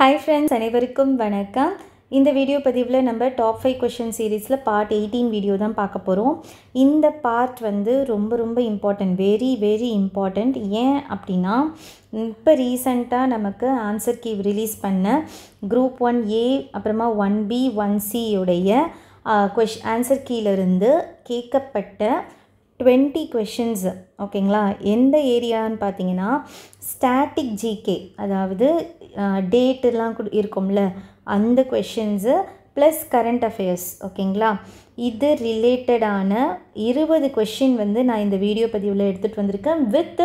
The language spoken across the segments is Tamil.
ஹாய் ஃப்ரெண்ட்ஸ் அனைவருக்கும் வணக்கம் இந்த வீடியோ பதிவில் நம்ம டாப் ஃபைவ் கொஷின் சீரீஸில் பார்ட் எயிட்டீன் வீடியோ தான் பார்க்க போகிறோம் இந்த பார்ட் வந்து ரொம்ப ரொம்ப இம்பார்ட்டண்ட் வெரி வெரி இம்பார்ட்டண்ட் ஏன் அப்படின்னா இப்போ ரீசண்டாக நமக்கு ஆன்சர் கீ ரிலீஸ் பண்ண குரூப் ஒன் ஏ அப்புறமா ஒன் பி ஒன் சியுடைய கொஷ் ஆன்சர் கீயிலிருந்து கேட்கப்பட்ட டுவெண்ட்டி கொஷின்ஸ் ஓகேங்களா எந்த ஏரியான்னு பார்த்தீங்கன்னா ஸ்டாட்டிக் ஜிகே அதாவது டேட்டெல்லாம் இருக்கும்ல அந்த கொஷின்ஸு ப்ளஸ் கரண்ட் அஃபேர்ஸ் ஓகேங்களா இது ரிலேட்டடான இருபது கொஷின் வந்து நான் இந்த வீடியோ பதிவில் எடுத்துகிட்டு வந்திருக்கேன் வித்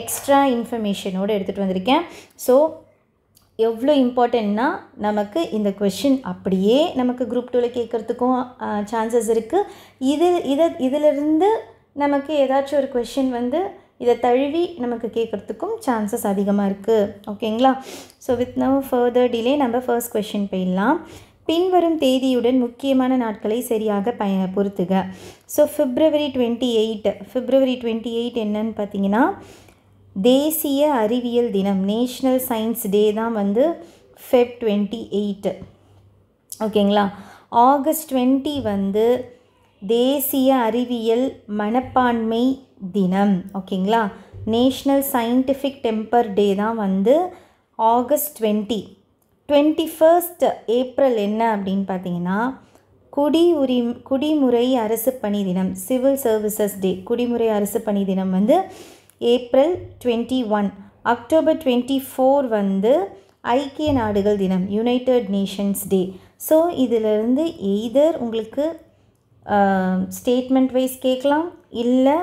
எக்ஸ்ட்ரா இன்ஃபர்மேஷனோடு எடுத்துகிட்டு வந்திருக்கேன் ஸோ எவ்வளோ இம்பார்ட்டண்ட்னா நமக்கு இந்த கொஷின் அப்படியே நமக்கு குரூப் டூவில் கேட்குறதுக்கும் சான்சஸ் இருக்குது இது இதை இதிலிருந்து நமக்கு ஏதாச்சும் ஒரு கொஷின் வந்து இதை தழுவி நமக்கு கேட்குறதுக்கும் சான்சஸ் அதிகமாக இருக்குது ஓகேங்களா so with no further delay நம்ம ஃபர்ஸ்ட் கொஷின் போயிடலாம் பின்வரும் தேதியுடன் முக்கியமான நாட்களை சரியாக பய பொறுத்துக so February twenty eight February twenty eight என்னன்னு பார்த்தீங்கன்னா தேசிய அறிவியல் தினம் நேஷ்னல் சயின்ஸ் டே தான் வந்து ஃபெப் டுவெண்ட்டி எயிட்டு ஓகேங்களா ஆகஸ்ட் டுவெண்ட்டி வந்து தேசிய அறிவியல் மனப்பான்மை தினம் ஓகேங்களா நேஷ்னல் சயின்டிஃபிக் டெம்பர் டே தான் வந்து August twenty twenty first April என்ன அப்படின்னு பார்த்தீங்கன்னா குடி உரி குடிமுறை அரசு பணி தினம் சிவில் சர்வீசஸ் டே குடிமுறை அரசு பணி தினம் வந்து April twenty one October twenty four வந்து ஐக்கிய நாடுகள் தினம் யுனைடட் நேஷன்ஸ் டே ஸோ இதிலிருந்து எய்தர் உங்களுக்கு ஸ்டேட்மெண்ட் வைஸ் கேட்கலாம் இல்லை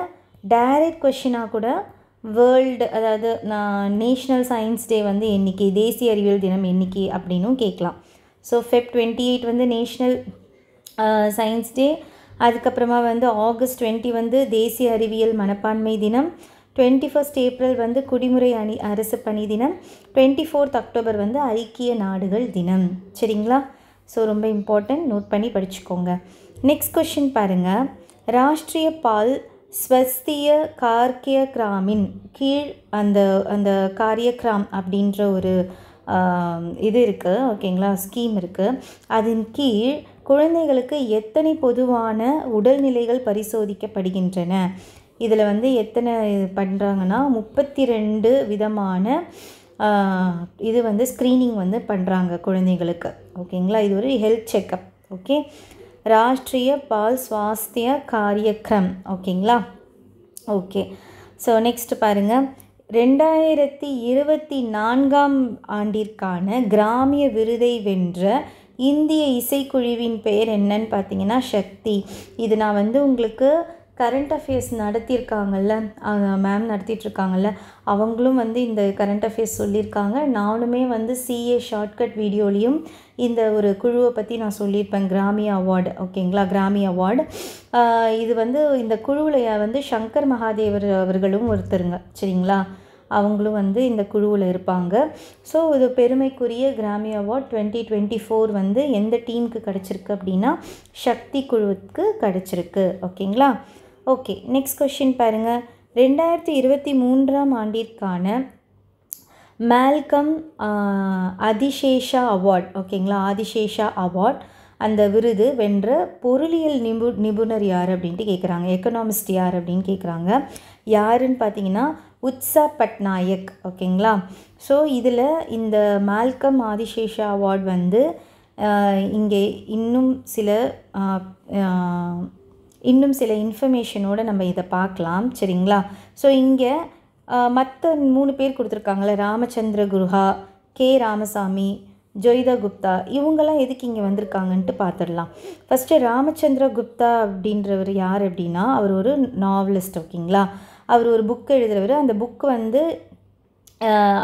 டைரக்ட் கொஷினாக கூட வேர்ல்டு அதாவது நான் நேஷ்னல் சயின்ஸ் டே வந்து என்றைக்கி தேசிய அறிவியல் தினம் என்றைக்கு அப்படின்னும் கேட்கலாம் ஸோ ஃபெப் டுவெண்ட்டி எயிட் வந்து நேஷ்னல் சயின்ஸ் டே அதுக்கப்புறமா வந்து ஆகஸ்ட் டுவெண்ட்டி வந்து தேசிய அறிவியல் மனப்பான்மை தினம் டுவெண்ட்டி ஃபஸ்ட் ஏப்ரல் வந்து குடிமுறை அணி அரசு பணி தினம் டுவெண்ட்டி ஃபோர்த் அக்டோபர் வந்து ஐக்கிய நாடுகள் தினம் சரிங்களா ஸோ ரொம்ப இம்பார்ட்டன்ட் நோட் பண்ணி படிச்சுக்கோங்க நெக்ஸ்ட் கொஷின் பாருங்கள் ராஷ்ட்ரிய பால் ஸ்வஸ்திய கார்கிய கிராமின் கீழ் அந்த அந்த காரியக்ராம் அப்படின்ற ஒரு இது இருக்குது ஓகேங்களா ஸ்கீம் இருக்குது அதன் கீழ் குழந்தைகளுக்கு எத்தனை பொதுவான உடல்நிலைகள் பரிசோதிக்கப்படுகின்றன இதில் வந்து எத்தனை இது பண்ணுறாங்கன்னா முப்பத்தி ரெண்டு விதமான இது வந்து ஸ்க்ரீனிங் வந்து பண்ணுறாங்க குழந்தைங்களுக்கு ஓகேங்களா இது ஒரு health checkup okay Rashtriya Bal Swasthya Karyakram ஓகேங்களா ஓகே ஸோ நெக்ஸ்ட் பாருங்கள் ரெண்டாயிரத்தி இருபத்தி நான்காம் ஆண்டிற்கான கிராமிய விருதை வென்ற இந்திய இசைக்குழுவின் பெயர் என்னன்னு பார்த்தீங்கன்னா சக்தி இது நான் வந்து உங்களுக்கு கரண்ட் அஃபேர்ஸ் நடத்தியிருக்காங்கல்ல மேம் நடத்திட்டுருக்காங்கல்ல அவங்களும் வந்து இந்த கரண்ட் அஃபேர்ஸ் சொல்லியிருக்காங்க நானுமே வந்து சிஏ ஷார்ட்கட் வீடியோலையும் இந்த ஒரு குழுவை பற்றி நான் சொல்லியிருப்பேன் கிராமி அவார்டு ஓகேங்களா கிராமி அவார்டு இது வந்து இந்த குழுவில் வந்து சங்கர் மகாதேவர் அவர்களும் ஒருத்தருங்க சரிங்களா அவங்களும் வந்து இந்த குழுவில் இருப்பாங்க ஸோ இது பெருமைக்குரிய Grammy award twenty twenty four வந்து எந்த டீமுக்கு கிடச்சிருக்கு அப்படின்னா சக்தி குழுவுக்கு கிடச்சிருக்கு ஓகேங்களா ஓகே நெக்ஸ்ட் கொஷின் பாருங்கள் ரெண்டாயிரத்தி இருபத்தி மூன்றாம் ஆண்டிற்கான மேல்கம் அதிசேஷா அவார்ட் ஓகேங்களா ஆதிசேஷா அவார்ட் அந்த விருது வென்ற பொருளியல் நிபு நிபுணர் யார் அப்படின்ட்டு கேட்குறாங்க எக்கனாமிஸ்ட் யார் அப்படின்னு கேட்குறாங்க யாருன்னு பார்த்தீங்கன்னா உத்ஸா பட்நாயக் ஓகேங்களா ஸோ இதில் இந்த மால்கம் ஆதிசேஷா அவார்ட் வந்து இங்கே இன்னும் சில இன்னும் சில இன்ஃபர்மேஷனோடு நம்ம இதை பார்க்கலாம் சரிங்களா ஸோ இங்கே மற்ற மூணு பேர் கொடுத்துருக்காங்களே ராமச்சந்திர குருஹா கே ராமசாமி ஜொய்தா குப்தா இவங்கெல்லாம் எதுக்கு இங்கே வந்திருக்காங்கன்ட்டு பார்த்துடலாம் ஃபஸ்ட்டு ராமச்சந்திர குப்தா அப்படின்றவர் யார் அப்படின்னா அவர் ஒரு நாவலிஸ்ட் ஓகேங்களா அவர் ஒரு புக் எழுதுகிறவர் அந்த புக் வந்து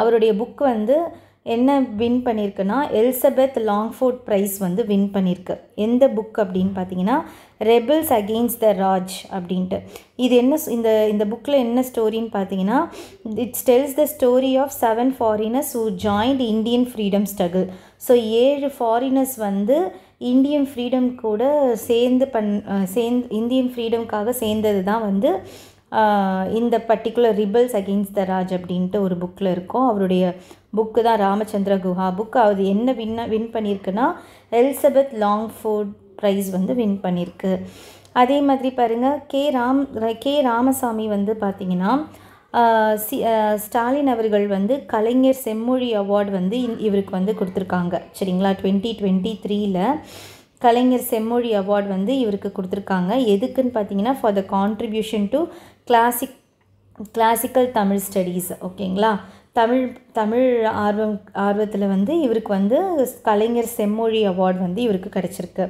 அவருடைய புக் வந்து என்ன வின் பண்ணியிருக்குன்னா எலிசபெத் லாங்ஃபோர்ட் ப்ரைஸ் வந்து வின் பண்ணியிருக்கு எந்த புக் அப்படின்னு பார்த்தீங்கன்னா ரெபிள்ஸ் அகெயின்ஸ்ட் த ராஜ் அப்படின்ட்டு இது என்ன இந்த இந்த புக்கில் என்ன ஸ்டோரின்னு பார்த்தீங்கன்னா it's tells the story of seven foreigners who joined Indian freedom struggle so ஏழு ஃபாரினர்ஸ் வந்து இந்தியன் ஃப்ரீடம் கூட சேர்ந்து பண் சேர்ந்து இந்தியன் ஃப்ரீடம்காக சேர்ந்தது தான் வந்து இந்த particular rebels against the Raj அப்படின்ட்டு ஒரு புக்கில் இருக்கும் அவருடைய புக்கு தான் ராமச்சந்திர குஹா புக் அது என்ன வின் வின் பண்ணியிருக்குன்னா எலிசபெத் லாங் ஃபோர்ட் ப்ரைஸ் வந்து வின் பண்ணியிருக்கு அதே மாதிரி பாருங்கள் கே ராம் கே ராமசாமி வந்து பார்த்தீங்கன்னா சி ஸ்டாலின் அவர்கள் வந்து கலைஞர் செம்மொழி அவார்டு வந்து இவருக்கு வந்து கொடுத்துருக்காங்க சரிங்களா டுவெண்ட்டி டுவெண்ட்டி த்ரீயில் கலைஞர் செம்மொழி அவார்டு வந்து இவருக்கு கொடுத்துருக்காங்க எதுக்குன்னு பார்த்தீங்கன்னா for the contribution to classic classical Tamil studies ஓகேங்களா தமிழ் தமிழ் ஆர்வம் ஆர்வத்தில் வந்து இவருக்கு வந்து கலைஞர் செம்மொழி அவார்டு வந்து இவருக்கு கிடச்சிருக்கு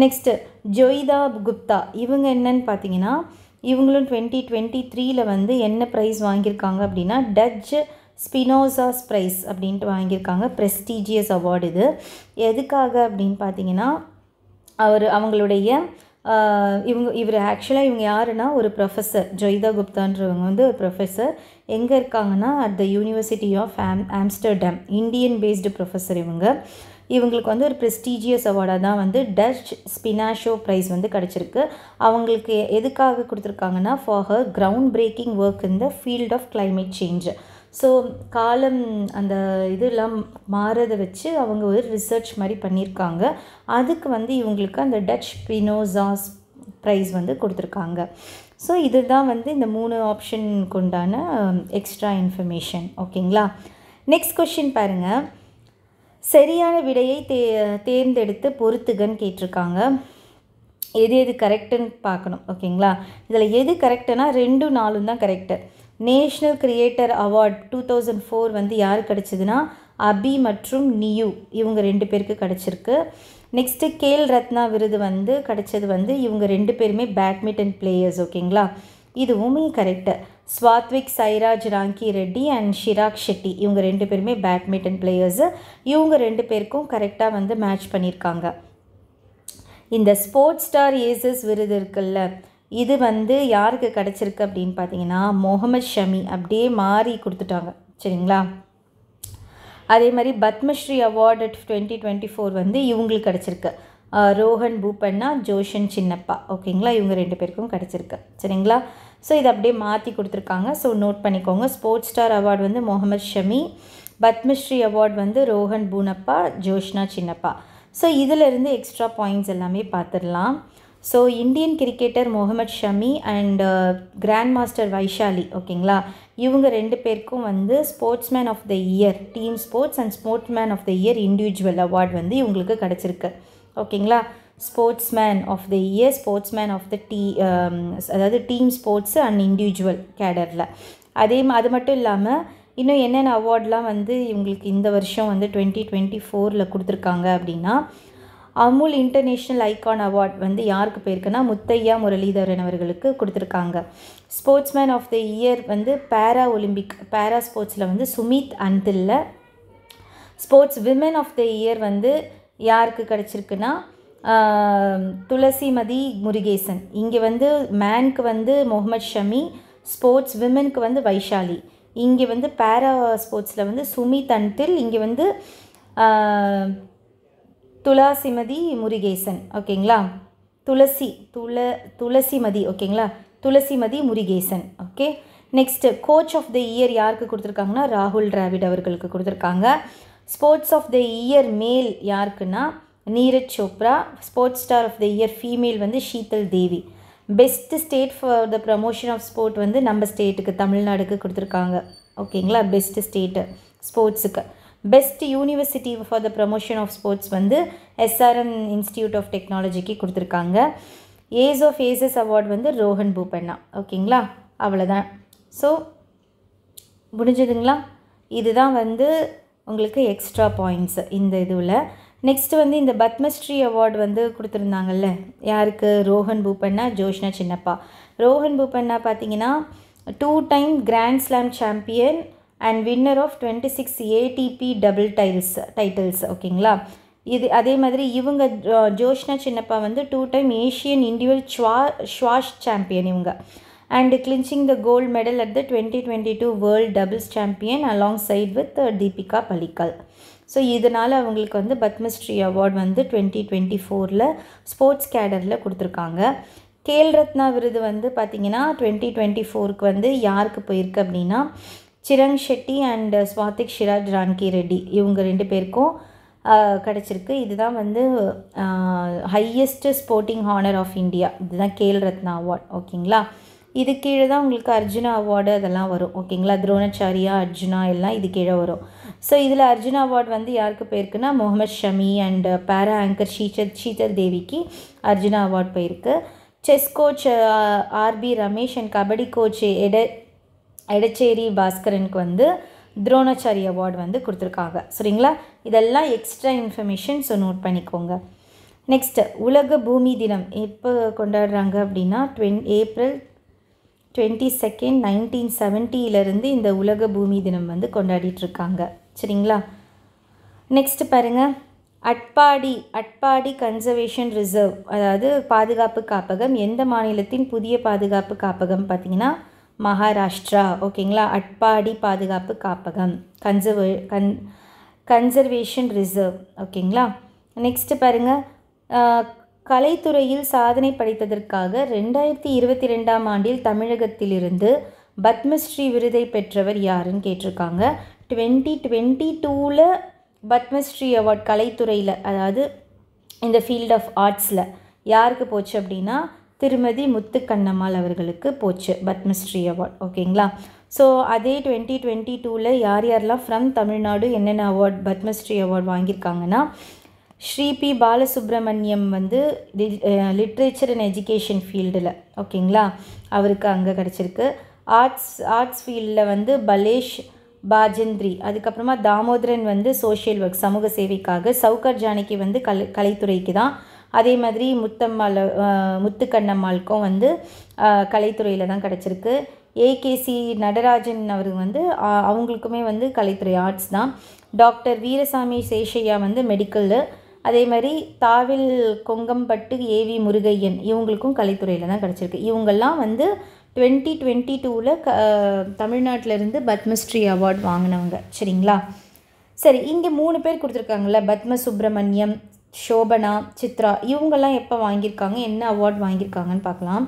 நெக்ஸ்ட்டு ஜொய்தா குப்தா இவங்க என்னன்னு பார்த்தீங்கன்னா இவங்களும் டுவெண்ட்டி டுவெண்ட்டி த்ரீயில் வந்து என்ன ப்ரைஸ் வாங்கியிருக்காங்க அப்படின்னா டச் ஸ்பினோசாஸ் ப்ரைஸ் அப்படின்ட்டு வாங்கியிருக்காங்க ப்ரெஸ்டீஜியஸ் அவார்டு இது எதுக்காக அப்படின்னு பார்த்தீங்கன்னா அவர் அவங்களுடைய இவங்க இவர் ஆக்சுவலாக இவங்க யாருன்னா ஒரு ப்ரொஃபஸர் ஜொய்தா குப்தான்றவங்க வந்து ஒரு ப்ரொஃபஸர் எங்கே இருக்காங்கன்னா அட் த யூனிவர்சிட்டி ஆஃப் ஆம் ஆம்ஸ்டர்டாம் இந்தியன் பேஸ்டு ப்ரொஃபஸர் இவங்க இவங்களுக்கு வந்து ஒரு ப்ரெஸ்டீஜியஸ் அவார்டாக தான் வந்து டச் ஸ்பினாஷோ ப்ரைஸ் வந்து கிடச்சிருக்கு அவங்களுக்கு எதுக்காக கொடுத்துருக்காங்கன்னா for her groundbreaking work in the field of climate change so காலம் அந்த இதெல்லாம் மாறதை வச்சு அவங்க ஒரு ரிசர்ச் மாதிரி பண்ணியிருக்காங்க அதுக்கு வந்து இவங்களுக்கு அந்த டச் பினோசாஸ் ப்ரைஸ் வந்து கொடுத்துருக்காங்க ஸோ இதுதான் வந்து இந்த மூணு ஆப்ஷன் உண்டான எக்ஸ்ட்ரா இன்ஃபர்மேஷன் ஓகேங்களா நெக்ஸ்ட் கொஷின் பாருங்கள் சரியான விடையை தே தேர்ந்தெடுத்து பொறுத்துகன்னு கேட்டிருக்காங்க எது எது கரெக்டுன்னு பார்க்கணும் ஓகேங்களா இதில் எது கரெக்டுனா ரெண்டு நாலும் தான் correct national creator award two thousand four வந்து யார் கிடச்சிதுன்னா அபி மற்றும் நியூ இவங்க ரெண்டு பேருக்கு கிடச்சிருக்கு நெக்ஸ்ட்டு கேல் ரத்னா விருது வந்து கிடச்சது வந்து இவங்க ரெண்டு பேருமே பேட்மிண்டன் பிளேயர்ஸ் ஓகேங்களா இதுவுமே correct Satwik Sairaj Rankireddy and Chirag Shetty இவங்க ரெண்டு பேருமே பேட்மிண்டன் பிளேயர்ஸு இவங்க ரெண்டு பேருக்கும் கரெக்டாக வந்து மேட்ச் பண்ணியிருக்காங்க இந்த ஸ்போர்ட்ஸ் ஸ்டார் ஏசஸ் விருது இருக்குல்ல இது வந்து யாருக்கு கிடச்சிருக்கு அப்படின்னு பார்த்தீங்கன்னா முகமது ஷமி அப்படியே மாறி கொடுத்துட்டாங்க சரிங்களா அதே மாதிரி Padma Shri award twenty twenty four வந்து இவங்களுக்கு கிடச்சிருக்கு ரோஹன் பூப்பண்ணா ஜோஷன் சின்னப்பா ஓகேங்களா இவங்க ரெண்டு பேருக்கும் கிடச்சிருக்கு சரிங்களா ஸோ இதை அப்படியே மாற்றி கொடுத்துருக்காங்க ஸோ நோட் பண்ணிக்கோங்க ஸ்போர்ட்ஸ் ஸ்டார் அவார்டு வந்து முகமது ஷமி பத்மஸ்ரீ அவார்டு வந்து ரோஹன் பூனப்பா ஜோஷ்னா சின்னப்பா ஸோ இதிலிருந்து எக்ஸ்ட்ரா பாயிண்ட்ஸ் எல்லாமே பார்த்துடலாம் so Indian cricketer Mohammed Shami and grandmaster Vaishali ஓகேங்களா இவங்க ரெண்டு பேருக்கும் வந்து sportsman of the year team sports and sportsman of the year individual award வந்து இவங்களுக்கு கிடச்சிருக்கு ஓகேங்களா sportsman of the year sportsman of the டீ அதாவது டீம் ஸ்போர்ட்ஸு அண்ட் இண்டிவிஜுவல் கேடரில் அதே அது மட்டும் இல்லாமல் இன்னும் என்னென்ன அவார்ட்லாம் வந்து இவங்களுக்கு இந்த வருஷம் வந்து டுவெண்ட்டி டுவெண்ட்டி ஃபோரில் கொடுத்துருக்காங்க அப்படின்னா அமுல் இன்டர்நேஷ்னல் ஐகான் அவார்ட் வந்து யாருக்கு போயிருக்குன்னா முத்தையா முரளிதரன் அவர்களுக்கு கொடுத்துருக்காங்க ஸ்போர்ட்ஸ்மேன் ஆஃப் த இயர் வந்து பேரா ஒலிம்பிக் பேரா ஸ்போர்ட்ஸில் வந்து சுமித் அந்தில்ல sports women of the year வந்து யாருக்கு கிடச்சிருக்குன்னா துளசிமதி முருகேசன் இங்கே வந்து மேனுக்கு வந்து முகமது ஷமி ஸ்போர்ட்ஸ் விமனுக்கு வந்து வைஷாலி இங்கே வந்து பேரா ஸ்போர்ட்ஸில் வந்து சுமி தன்டில் இங்கே வந்து துளாசிமதி முருகேசன் ஓகேங்களா துளசி துள துளசிமதி ஓகேங்களா Thulasimathi Murugesan okay next coach of the year யாருக்கு கொடுத்துருக்காங்கன்னா ராகுல் டிராவிட் அவர்களுக்கு கொடுத்துருக்காங்க sports of the year male யாருக்குன்னா Neeraj Chopra sports star of the year female வந்து Sheetal Devi best state for the promotion of sport வந்து நம்ம ஸ்டேட்டுக்கு தமிழ்நாடுக்கு கொடுத்துருக்காங்க ஓகேங்களா பெஸ்ட்டு ஸ்டேட்டு ஸ்போர்ட்ஸுக்கு best university for the promotion of sports வந்து எஸ்ஆர்என் இன்ஸ்டியூட் ஆஃப் டெக்னாலஜிக்கு கொடுத்துருக்காங்க ஏஸ் ஆஃப் ஏசஸ் அவார்ட் வந்து ரோஹன் பூபண்ணா ஓகேங்களா அவ்வளோதான் ஸோ முடிஞ்சதுங்களா இதுதான் வந்து உங்களுக்கு எக்ஸ்ட்ரா பாயிண்ட்ஸ் இந்த இதுவில் நெக்ஸ்ட்டு வந்து இந்த பத்மஸ்ரீ அவார்டு வந்து கொடுத்துருந்தாங்கல்ல யாருக்கு ரோஹன் பூப்பண்ணா ஜோஷ்னா சின்னப்பா ரோஹன் பூப்பண்ணா பார்த்தீங்கன்னா two time grand slam champion and winner of twenty six ATP double tiles titles ஓகேங்களா இது அதே மாதிரி இவங்க ஜோஷ்னா சின்னப்பா வந்து டூ டைம் ஏஷியன் இண்டிவிஜுவல் ஷ்வா ஷ்வாஷ் சாம்பியன் இவங்க and clinching the gold medal at the twenty twenty two world doubles champion alongside with Dipika Pallikal so இதனால் அவங்களுக்கு வந்து பத்மஸ்ரீ அவார்ட் வந்து டுவெண்ட்டி டுவெண்ட்டி ஃபோரில் ஸ்போர்ட்ஸ் கேடரில் கொடுத்துருக்காங்க கேல் ரத்னா விருது வந்து பார்த்திங்கன்னா டுவெண்ட்டி டுவெண்ட்டி ஃபோருக்கு வந்து யாருக்கு போயிருக்கு அப்படின்னா சிரங் ஷெட்டி அண்ட் ஸ்வாதிக் ஷிராஜ் ரான்கி ரெட்டி இவங்க ரெண்டு பேருக்கும் கிடச்சிருக்கு இதுதான் வந்து highest sporting honour of India இதுதான் கேல் ரத்னா அவார்ட் ஓகேங்களா இது கீழே தான் உங்களுக்கு அர்ஜுனா அவார்டு அதெல்லாம் வரும் ஓகேங்களா துரோணாச்சாரியா அர்ஜுனா எல்லாம் இது கீழே வரும் ஸோ இதில் அர்ஜுனா அவார்டு வந்து யாருக்கு போயிருக்குன்னா முகமது ஷமி அண்ட் பேரா ஆங்கர் ஷீச்சர் ஷீச்சர் தேவிக்கு அர்ஜுனா அவார்ட் போயிருக்கு chess coach R B Ramesh and kabaddi coach எட எடச்சேரி பாஸ்கரனுக்கு வந்து துரோணாச்சாரி அவார்டு வந்து கொடுத்துருக்காங்க சரிங்களா இதெல்லாம் எக்ஸ்ட்ரா இன்ஃபர்மேஷன் ஸோ நோட் பண்ணிக்கோங்க நெக்ஸ்ட்டு உலக பூமி தினம் எப்போ கொண்டாடுறாங்க அப்படின்னா டுவென் ஏப்ரல் டுவெண்ட்டி செகண்ட் நைன்டீன் செவன்ட்டியிலேருந்து இந்த உலக பூமி தினம் வந்து கொண்டாடிட்டுருக்காங்க சரிங்களா நெக்ஸ்ட் பாருங்கள் அட்பாடி அட்பாடி கன்சர்வேஷன் ரிசர்வ் அதாவது பாதுகாப்பு காப்பகம் எந்த மாநிலத்தின் புதிய பாதுகாப்பு காப்பகம் பார்த்திங்கன்னா மகாராஷ்டிரா ஓகேங்களா அட்பாடி பாதுகாப்பு காப்பகம் கன்சர்வே கன் கன்சர்வேஷன் ரிசர்வ் ஓகேங்களா நெக்ஸ்ட்டு பாருங்கள் கலைத்துறையில் சாதனை படைத்ததற்காக ரெண்டாயிரத்தி இருபத்தி ரெண்டாம் ஆண்டில் தமிழகத்திலிருந்து பத்மஸ்ரீ விருதை பெற்றவர் யாருன்னு கேட்டிருக்காங்க ட்வெண்ட்டி ட்வெண்ட்டி டூவில் பத்மஸ்ரீ அவார்ட் கலைத்துறையில் அதாவது இந்த ஃபீல்ட் ஆஃப் ஆர்ட்ஸில் யாருக்கு போச்சு அப்படின்னா திருமதி முத்துக்கண்ணம்மாள் அவர்களுக்கு போச்சு பத்மஸ்ரீ அவார்ட் ஓகேங்களா ஸோ அதே டுவெண்ட்டி டுவெண்ட்டி டூவில் யார் யாரெலாம் ஃப்ரம் தமிழ்நாடு என்னென்ன அவார்ட் பத்மஸ்ரீ அவார்ட் வாங்கியிருக்காங்கன்னா ஸ்ரீ பி பாலசுப்ரமணியம் வந்து லிட்ரேச்சர் அண்ட் எஜுகேஷன் ஃபீல்டில் ஓகேங்களா அவருக்கு அங்கே கிடச்சிருக்கு ஆர்ட்ஸ் ஆர்ட்ஸ் ஃபீல்டில் வந்து பலேஷ் பாஜந்திரி அதுக்கப்புறமா தாமோதரன் வந்து சோஷியல் ஒர்க் சமூக சேவைக்காக சவுகர் ஜானகி வந்து கலை கலைத்துறைக்கு தான் அதே மாதிரி முத்தம்மாள் முத்துக்கண்ணம்மாளுக்கும் வந்து கலைத்துறையில் தான் கிடச்சிருக்கு ஏகேசி நடராஜன் அவர் வந்து அவங்களுக்குமே வந்து கலைத்துறை ஆர்ட்ஸ் தான் டாக்டர் வீரசாமி சேஷையா வந்து மெடிக்கலு அதே மாதிரி தாவில் கொங்கம்பட்டு ஏவி முருகையன் இவங்களுக்கும் கலைத்துறையில் தான் கிடச்சிருக்கு இவங்கெல்லாம் வந்து டுவெண்ட்டி டுவெண்ட்டி டூவில் க தமிழ்நாட்டிலேருந்து பத்மஸ்ரீ அவார்ட் வாங்கினவங்க சரிங்களா சரி இங்கே மூணு பேர் கொடுத்துருக்காங்கல்ல பத்ம சுப்பிரமணியம் ஷோபனா சித்ரா இவங்கெல்லாம் எப்போ வாங்கியிருக்காங்க என்ன அவார்ட் வாங்கியிருக்காங்கன்னு பார்க்கலாம்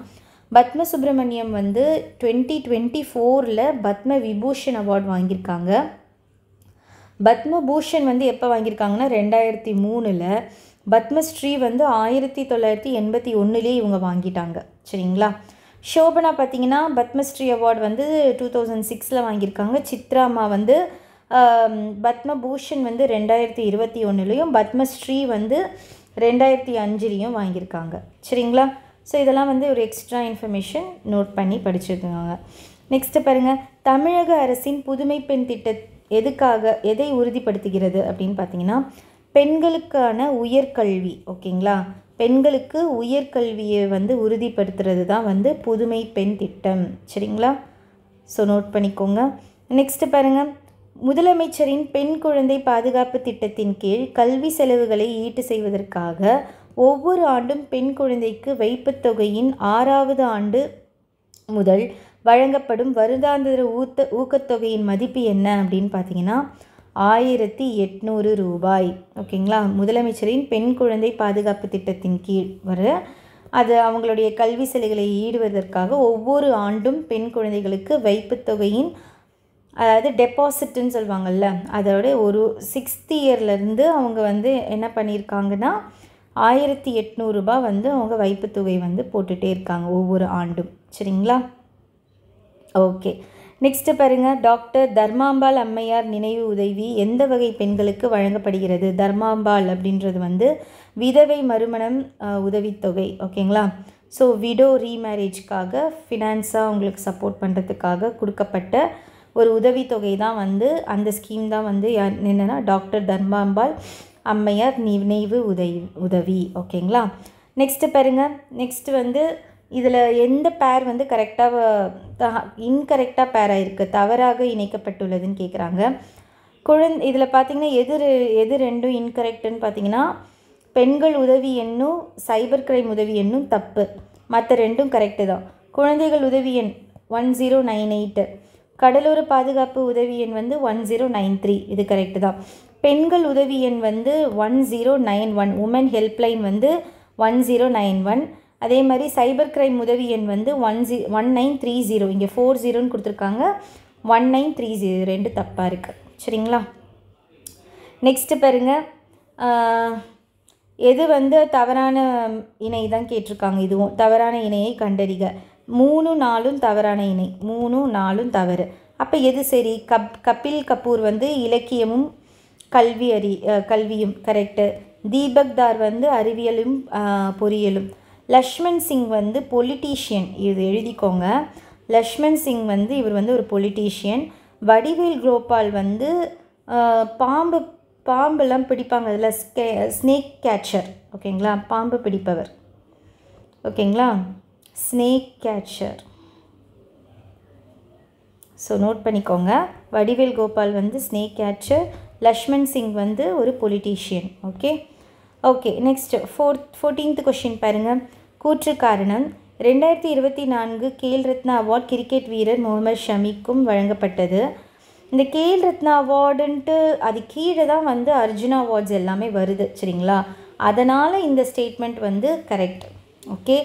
பத்ம சுப்பிரமணியம் வந்து டுவெண்ட்டி டுவெண்ட்டி ஃபோரில் பத்ம விபூஷன் அவார்ட் வாங்கியிருக்காங்க பத்மபூஷன் வந்து எப்போ வாங்கியிருக்காங்கன்னா ரெண்டாயிரத்தி மூணில் பத்மஸ்ரீ வந்து ஆயிரத்தி தொள்ளாயிரத்தி எண்பத்தி ஒன்றுலேயே இவங்க வாங்கிட்டாங்க சரிங்களா ஷோபனா பார்த்தீங்கன்னா பத்மஸ்ரீ அவார்டு வந்து டூ தௌசண்ட் சிக்ஸில் வாங்கியிருக்காங்க சித்ராமா வந்து பத்மபூஷன் வந்து ரெண்டாயிரத்தி இருபத்தி ஒன்றுலேயும் பத்மஸ்ரீ வந்து ரெண்டாயிரத்தி அஞ்சுலேயும் வாங்கியிருக்காங்க சரிங்களா ஸோ இதெல்லாம் வந்து ஒரு எக்ஸ்ட்ரா இன்ஃபர்மேஷன் நோட் பண்ணி படிச்சுருக்காங்க நெக்ஸ்ட்டு பாருங்கள் தமிழக அரசின் புதுமை பெண் திட்ட எதுக்காக எதை உறுதிப்படுத்துகிறது அப்படின்னு பார்த்தீங்கன்னா பெண்களுக்கான உயர்கல்வி ஓகேங்களா பெண்களுக்கு உயர்கல்வியை வந்து உறுதிப்படுத்துறது தான் வந்து புதுமை பெண் திட்டம் சரிங்களா ஸோ நோட் பண்ணிக்கோங்க நெக்ஸ்ட்டு பாருங்கள் முதலமைச்சரின் பெண் குழந்தை பாதுகாப்பு திட்டத்தின் கீழ் கல்வி செலவுகளை ஈட்டு செய்வதற்காக ஒவ்வொரு ஆண்டும் பெண் குழந்தைக்கு தொகையின் ஆறாவது ஆண்டு முதல் வழங்கப்படும் வருடாந்திர ஊத்த ஊக்கத்தொகையின் மதிப்பு என்ன அப்படின்னு பார்த்தீங்கன்னா ஆயிரத்தி எட்நூறு ரூபாய் ஓகேங்களா முதலமைச்சரின் பெண் குழந்தை பாதுகாப்பு திட்டத்தின் கீழ் வர அது அவங்களுடைய கல்வி செலைகளை ஈடுவதற்காக ஒவ்வொரு ஆண்டும் பெண் குழந்தைகளுக்கு வைப்பு தொகையின் அதாவது டெபாசிட்னு சொல்லுவாங்கள்ல அதோட ஒரு சிக்ஸ்த் இயர்லேருந்து அவங்க வந்து என்ன பண்ணியிருக்காங்கன்னா ஆயிரத்தி எட்நூறுபா வந்து அவங்க வைப்பு தொகை வந்து போட்டுகிட்டே இருக்காங்க ஒவ்வொரு ஆண்டும் சரிங்களா ஓகே நெக்ஸ்ட்டு பாருங்க டாக்டர் தர்மாம்பாள் அம்மையார் நினைவு உதவி எந்த வகை பெண்களுக்கு வழங்கப்படுகிறது தர்மாம்பாள் அப்படின்றது வந்து விதவை மறுமணம் உதவித்தொகை ஓகேங்களா ஸோ விடோ ரீமேரேஜ்க்காக ஃபினான்ஸாக உங்களுக்கு சப்போர்ட் பண்ணுறதுக்காக கொடுக்கப்பட்ட ஒரு உதவித்தொகை தான் வந்து அந்த ஸ்கீம் தான் வந்து என்னென்னா டாக்டர் தர்மாம்பாள் அம்மையார் நினைவு உதவி உதவி ஓகேங்களா நெக்ஸ்ட்டு பாருங்கள் நெக்ஸ்ட்டு வந்து இதில் எந்த பேர் வந்து கரெக்டாக இன்கரெக்டாக பேர் ஆகிருக்கு தவறாக இணைக்கப்பட்டுள்ளதுன்னு கேட்குறாங்க குழந்தை இதில் பார்த்திங்கன்னா எது எது ரெண்டும் இன்கரெக்டுன்னு பார்த்தீங்கன்னா பெண்கள் உதவி எண்ணும் சைபர் கிரைம் உதவி எண்ணும் தப்பு மற்ற ரெண்டும் கரெக்டு தான் குழந்தைகள் உதவி எண் ஒன் ஜீரோ நைன் எயிட்டு கடலோர பாதுகாப்பு உதவி எண் வந்து ஒன் ஜீரோ நைன் த்ரீ இது கரெக்டு தான் பெண்கள் உதவி எண் வந்து one zero nine one woman helpline வந்து ஒன் ஜீரோ நைன் ஒன் அதே மாதிரி சைபர் கிரைம் உதவி எண் வந்து ஒன் ஜீ ஒன் நைன் த்ரீ ஜீரோ இங்கே ஃபோர் ஜீரோன்னு கொடுத்துருக்காங்க ஒன் நைன் த்ரீ ஜீரோ ரெண்டு தப்பாக இருக்குது சரிங்களா நெக்ஸ்ட்டு பாருங்கள் எது வந்து தவறான இணை தான் கேட்டிருக்காங்க இதுவும் தவறான இணையை கண்டறிக மூணு நாளும் தவறான இணை மூணு நாளும் தவறு அப்போ எது சரி கப் கபில் கபூர் வந்து இலக்கியமும் கல்வி அறி கல்வியும் கரெக்டு தீபக் தார் வந்து அறிவியலும் பொறியியலும் லக்ஷ்மண் சிங் வந்து பொலிட்டீஷியன் இது எழுதிக்கோங்க லக்ஷ்மண் சிங் வந்து இவர் வந்து ஒரு பொலிட்டீஷியன் வடிவேல் குரோபால் வந்து பாம்பு பாம்பெல்லாம் பிடிப்பாங்க அதில் ஸ்கே ஸ்னேக் கேட்சர் ஓகேங்களா பாம்பு பிடிப்பவர் ஓகேங்களா ஸ்னேக் கேட்சர் ஸோ நோட் பண்ணிக்கோங்க வடிவேல் கோபால் வந்து ஸ்னேக் கேட்சர் லக்ஷ்மண் சிங் வந்து ஒரு politician okay okay next fourth fourteenth question பாருங்கள் கூற்று காரணம் ரெண்டாயிரத்தி இருபத்தி நான்கு கேல் ரத்னா அவார்ட் கிரிக்கெட் வீரர் முகமது ஷமிக்கும் வழங்கப்பட்டது இந்த கேல் ரத்னா அவார்டுன்ட்டு அது கீழே தான் வந்து அர்ஜுனா அவார்ட்ஸ் எல்லாமே வருது சரிங்களா அதனால் இந்த ஸ்டேட்மெண்ட் வந்து கரெக்ட் ஓகே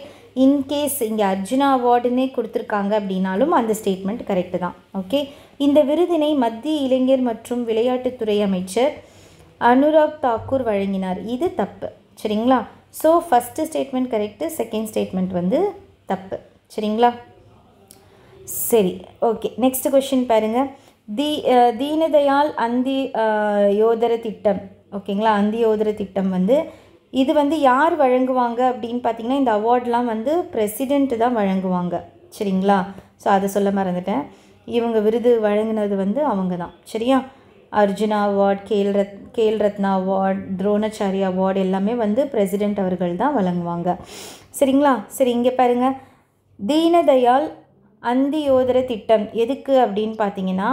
இன்கேஸ் இங்கே அர்ஜுனா அவார்டுன்னே கொடுத்துருக்காங்க அப்படின்னாலும் அந்த ஸ்டேட்மெண்ட் கரெக்டு தான் ஓகே இந்த விருதினை மத்திய இளைஞர் மற்றும் விளையாட்டுத்துறை அமைச்சர் அனுராக் தாக்கூர் வழங்கினார் இது தப்பு சரிங்களா so first statement correct second statement வந்து தப்பு சரிங்களா சரி ஓகே நெக்ஸ்ட் கொஷின் பாருங்கள் தி தீனதயால் அந்தி யோதர திட்டம் ஓகேங்களா அந்தி யோதர திட்டம் வந்து இது வந்து யார் வழங்குவாங்க அப்படின்னு பார்த்தீங்கன்னா இந்த அவார்ட்லாம் வந்து பிரசிடெண்ட்டு தான் வழங்குவாங்க சரிங்களா ஸோ அதை சொல்ல மறந்துட்டேன் இவங்க விருது வழங்கினது வந்து அவங்க தான் சரியா அர்ஜுனா அவார்ட் கேல் ரத் கேல் ரத்னா அவார்ட் துரோணாச்சாரி அவார்டு எல்லாமே வந்து பிரசிடெண்ட் அவர்கள் தான் வழங்குவாங்க சரிங்களா சரி இங்கே பாருங்கள் தீனதயால் அந்தியோதர திட்டம் எதுக்கு அப்படின்னு பார்த்தீங்கன்னா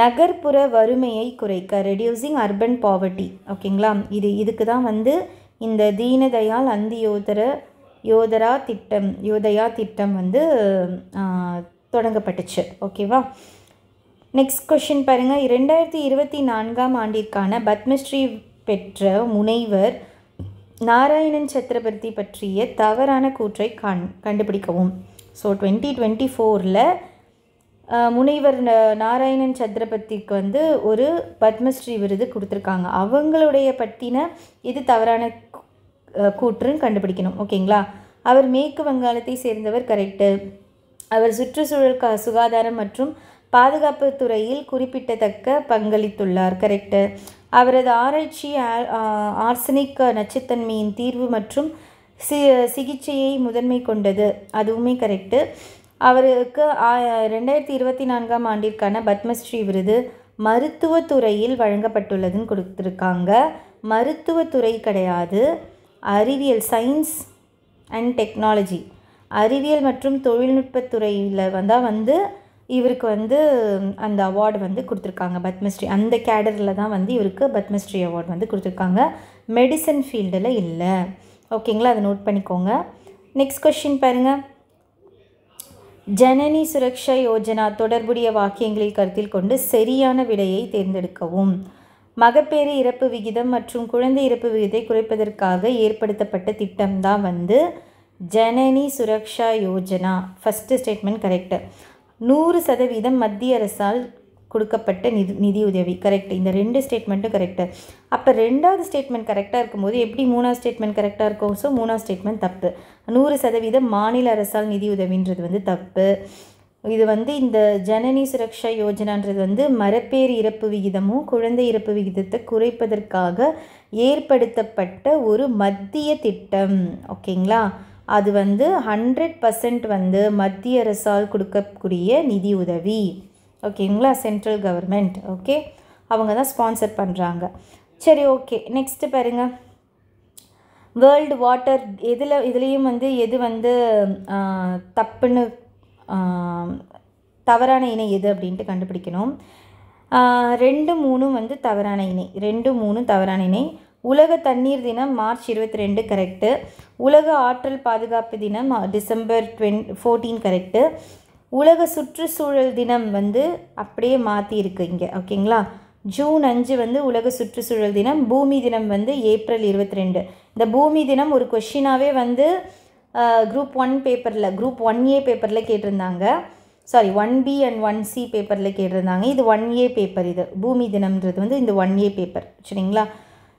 நகர்ப்புற வறுமையை குறைக்க ரெடியூசிங் அர்பன் பாவர்ட்டி ஓகேங்களா இது இதுக்கு தான் வந்து இந்த தீனதயால் அந்தியோதர யோதரா திட்டம் யோதயா திட்டம் வந்து தொடங்கப்பட்டுச்சு ஓகேவா நெக்ஸ்ட் கொஷின் பாருங்கள் இரண்டாயிரத்தி இருபத்தி நான்காம் ஆண்டிற்கான பத்மஸ்ரீ பெற்ற முனைவர் நாராயணன் சத்ரபர்த்தி பற்றிய தவறான கூற்றை கண் கண்டுபிடிக்கவும் ஸோ டுவெண்ட்டி டுவெண்ட்டி ஃபோரில் முனைவர் நாராயணன் சத்ரபர்த்திக்கு வந்து ஒரு பத்மஸ்ரீ விருது கொடுத்துருக்காங்க அவங்களுடைய பற்றின இது தவறான கூற்றுன்னு கண்டுபிடிக்கணும் ஓகேங்களா அவர் மேற்கு வங்காளத்தை சேர்ந்தவர் கரெக்டு அவர் சுற்றுச்சூழல் க சுகாதாரம் மற்றும் பாதுகாப்பு துறையில் குறிப்பிடத்தக்க பங்களித்துள்ளார் கரெக்டு அவரது ஆராய்ச்சி ஆர்சனிக் நச்சுத்தன்மையின் தீர்வு மற்றும் சி சிகிச்சையை முதன்மை கொண்டது அதுவுமே கரெக்டு அவருக்கு ரெண்டாயிரத்தி இருபத்தி நான்காம் ஆண்டிற்கான பத்மஸ்ரீ விருது மருத்துவத்துறையில் வழங்கப்பட்டுள்ளதுன்னு கொடுத்துருக்காங்க மருத்துவத்துறை கிடையாது அறிவியல் சயின்ஸ் அண்ட் டெக்னாலஜி அறிவியல் மற்றும் தொழில்நுட்பத்துறையில் வந்தால் வந்து இவருக்கு வந்து அந்த அவார்டு வந்து கொடுத்துருக்காங்க பத்மஸ்ரீ அந்த கேடரில் தான் வந்து இவருக்கு பத்மஸ்ரீ அவார்டு வந்து கொடுத்துருக்காங்க மெடிசன் ஃபீல்டில் இல்லை ஓகேங்களா அதை நோட் பண்ணிக்கோங்க நெக்ஸ்ட் கொஷின் பாருங்கள் ஜனனி சுரக்ஷா யோஜனா தொடர்புடைய வாக்கியங்களை கருத்தில் கொண்டு சரியான விடையை தேர்ந்தெடுக்கவும் மகப்பேறு இறப்பு விகிதம் மற்றும் குழந்தை இறப்பு விகிதத்தை குறைப்பதற்காக ஏற்படுத்தப்பட்ட திட்டம்தான் வந்து Janani Suraksha Yojana first statement correct நூறு சதவீதம் மத்திய அரசால் கொடுக்கப்பட்ட நிதி நிதியுதவி கரெக்ட் இந்த ரெண்டு ஸ்டேட்மெண்ட்டும் கரெக்டு அப்போ ரெண்டாவது ஸ்டேட்மெண்ட் கரெக்டாக இருக்கும்போது எப்படி மூணாவது ஸ்டேட்மெண்ட் கரெக்டாக இருக்கும் ஸோ மூணாவது ஸ்டேட்மெண்ட் தப்பு நூறு சதவீதம் மாநில அரசால் நிதியுதவின்றது வந்து தப்பு இது வந்து இந்த ஜனனி சுரக்ஷா யோஜனான்றது வந்து மரப்பேர் இறப்பு விகிதமும் குழந்தை இறப்பு விகிதத்தை குறைப்பதற்காக ஏற்படுத்தப்பட்ட ஒரு மத்திய திட்டம் ஓகேங்களா அது வந்து ஹண்ட்ரட் பர்சன்ட் வந்து மத்திய அரசால் கொடுக்கக்கூடிய நிதி உதவி ஓகேங்களா சென்ட்ரல் கவர்மெண்ட் ஓகே அவங்க தான் ஸ்பான்சர் பண்ணுறாங்க சரி ஓகே நெக்ஸ்ட்டு பாருங்க வேர்ல்டு வாட்டர் எதில் இதுலேயும் வந்து எது வந்து தப்புன்னு தவறான இணை எது அப்படின்ட்டு கண்டுபிடிக்கணும் ரெண்டு மூணும் வந்து தவறான இணை ரெண்டு மூணும் தவறான இணை உலக தண்ணீர் தினம் மார்ச் இருபத்தி ரெண்டு கரெக்டு உலக ஆற்றல் பாதுகாப்பு தினம் டிசம்பர் டுவென் ஃபோர்டீன் கரெக்டு உலக சுற்றுச்சூழல் தினம் வந்து அப்படியே மாற்றியிருக்கு இங்கே ஓகேங்களா ஜூன் அஞ்சு வந்து உலக சுற்றுச்சூழல் தினம் பூமி தினம் வந்து ஏப்ரல் இருபத்தி ரெண்டு இந்த பூமி தினம் ஒரு கொஷினாகவே வந்து குரூப் ஒன் பேப்பரில் குரூப் ஒன் ஏ பேப்பரில் கேட்டிருந்தாங்க sorry one B and one C பேப்பரில் கேட்டிருந்தாங்க இது ஒன் ஏ பேப்பர் இது பூமி தினம்ன்றது வந்து இந்த ஒன் ஏ பேப்பர் சரிங்களா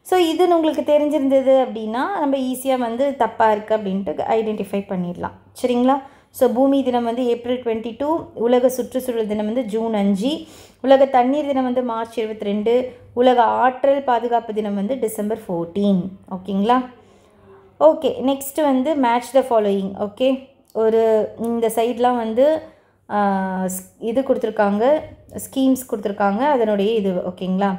ஸோ இதுன்னு உங்களுக்கு தெரிஞ்சிருந்தது அப்படின்னா நம்ம ஈஸியாக வந்து தப்பாக இருக்குது அப்படின்ட்டு ஐடென்டிஃபை பண்ணிடலாம் சரிங்களா ஸோ பூமி தினம் வந்து ஏப்ரல் டுவெண்ட்டி டூ உலக சுற்றுச்சூழல் தினம் வந்து ஜூன் அஞ்சு உலக தண்ணீர் தினம் வந்து மார்ச் இருபத்தி ரெண்டு உலக ஆற்றல் பாதுகாப்பு தினம் வந்து டிசம்பர் ஃபோர்டீன் ஓகேங்களா ஓகே நெக்ஸ்ட்டு வந்து மேட்ச் த ஃபாலோயிங் ஓகே ஒரு இந்த சைட்லாம் வந்து இது கொடுத்துருக்காங்க ஸ்கீம்ஸ் கொடுத்துருக்காங்க அதனுடைய இது ஓகேங்களா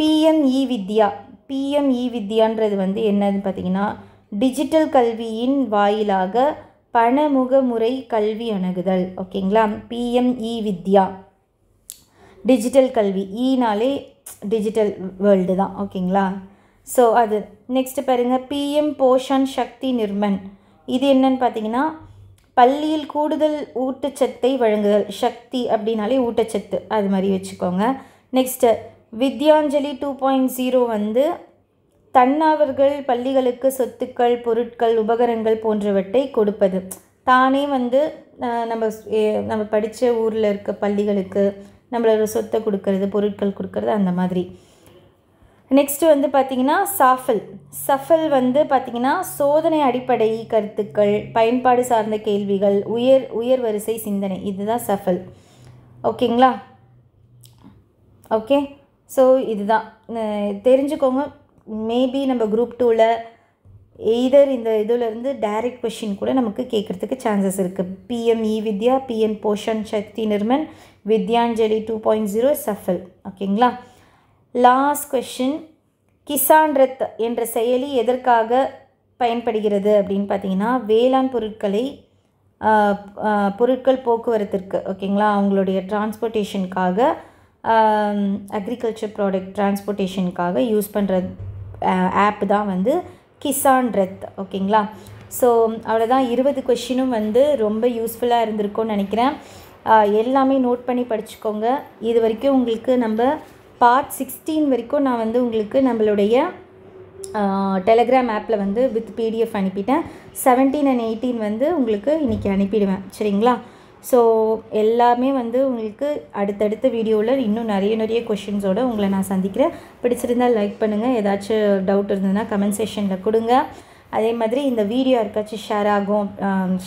பிஎம்இ e வித்யா பிஎம்இ e வித்யான்றது வந்து என்னன்னு பார்த்திங்கன்னா டிஜிட்டல் கல்வியின் வாயிலாக பணமுக முறை கல்வி அணுகுதல் ஓகேங்களா பிஎம்இ e வித்யா டிஜிட்டல் கல்வி ஈனாலே டிஜிட்டல் வேர்ல்டு தான் ஓகேங்களா ஸோ அது நெக்ஸ்ட்டு பாருங்கள் பிஎம் போஷன் சக்தி நிர்மன் இது என்னன்னு பார்த்தீங்கன்னா பள்ளியில் கூடுதல் ஊட்டச்சத்தை வழங்குதல் சக்தி அப்படின்னாலே ஊட்டச்சத்து அது மாதிரி வச்சுக்கோங்க next Vidyanjali two point zero வந்து தன்னாவர்கள் பள்ளிகளுக்கு சொத்துக்கள் பொருட்கள் உபகரணங்கள் போன்றவற்றை கொடுப்பது தானே வந்து நம்ம நம்ம படித்த ஊரில் இருக்க பள்ளிகளுக்கு நம்மளோட சொத்தை கொடுக்கறது பொருட்கள் கொடுக்கறது அந்த மாதிரி நெக்ஸ்ட்டு வந்து பார்த்திங்கன்னா சாஃபல் சஃபல் வந்து பார்த்திங்கன்னா சோதனை அடிப்படை கருத்துக்கள் பயன்பாடு சார்ந்த கேள்விகள் உயர் உயர் வரிசை சிந்தனை இதுதான் சஃபல் ஓகேங்களா ஓகே ஸோ இதுதான் தெரிஞ்சுக்கோங்க மேபி நம்ம குரூப் டூவில் எய்தர் இந்த இதுலேருந்து டைரக்ட் கொஷின் கூட நமக்கு கேட்குறதுக்கு சான்சஸ் இருக்குது PM e Vidya PM Poshan Shakti Nirman Vidyanjali two point zero Safal ஓகேங்களா லாஸ்ட் கொஷின் கிசான் ரத் என்ற செயலி எதற்காக பயன்படுகிறது அப்படின்னு பார்த்தீங்கன்னா வேளாண் பொருட்களை பொருட்கள் போக்குவரத்திற்கு ஓகேங்களா அவங்களுடைய டிரான்ஸ்போர்ட்டேஷனுக்காக அக்ரிகல்ச்சர் ப்ராடக்ட் டிரான்ஸ்போர்ட்டேஷனுக்காக யூஸ் பண்ணுற ஆப் தான் வந்து கிசான் ரெத் ஓகேங்களா ஸோ அவ்வளோதான் இருபது கொஷினும் வந்து ரொம்ப யூஸ்ஃபுல்லாக இருந்திருக்கும்னு நினைக்கிறேன் எல்லாமே நோட் பண்ணி படிச்சுக்கோங்க இது வரைக்கும் உங்களுக்கு நம்ம பார்ட் சிக்ஸ்டீன் வரைக்கும் நான் வந்து உங்களுக்கு நம்மளுடைய டெலகிராம் ஆப்பில் வந்து வித் பிடிஎஃப் அனுப்பிட்டேன் செவன்டீன் அண்ட் எயிட்டீன் வந்து உங்களுக்கு இன்றைக்கி அனுப்பிடுவேன் சரிங்களா ஸோ எல்லாமே வந்து உங்களுக்கு அடுத்தடுத்த வீடியோவில் இன்னும் நிறைய நிறைய கொஷின்ஸோடு உங்களை நான் சந்திக்கிறேன் பிடிச்சிருந்தால் லைக் பண்ணுங்கள் ஏதாச்சும் டவுட் இருந்ததுன்னா கமெண்ட் செஷனில் கொடுங்க அதே மாதிரி இந்த வீடியோ யாருக்காச்சும் ஷேர் ஆகும்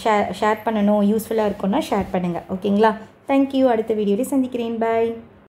ஷேர் ஷேர் பண்ணணும் யூஸ்ஃபுல்லாக இருக்கும்னா ஷேர் பண்ணுங்கள் ஓகேங்களா தேங்க்யூ அடுத்த வீடியோவில் சந்திக்கிறேன் பாய்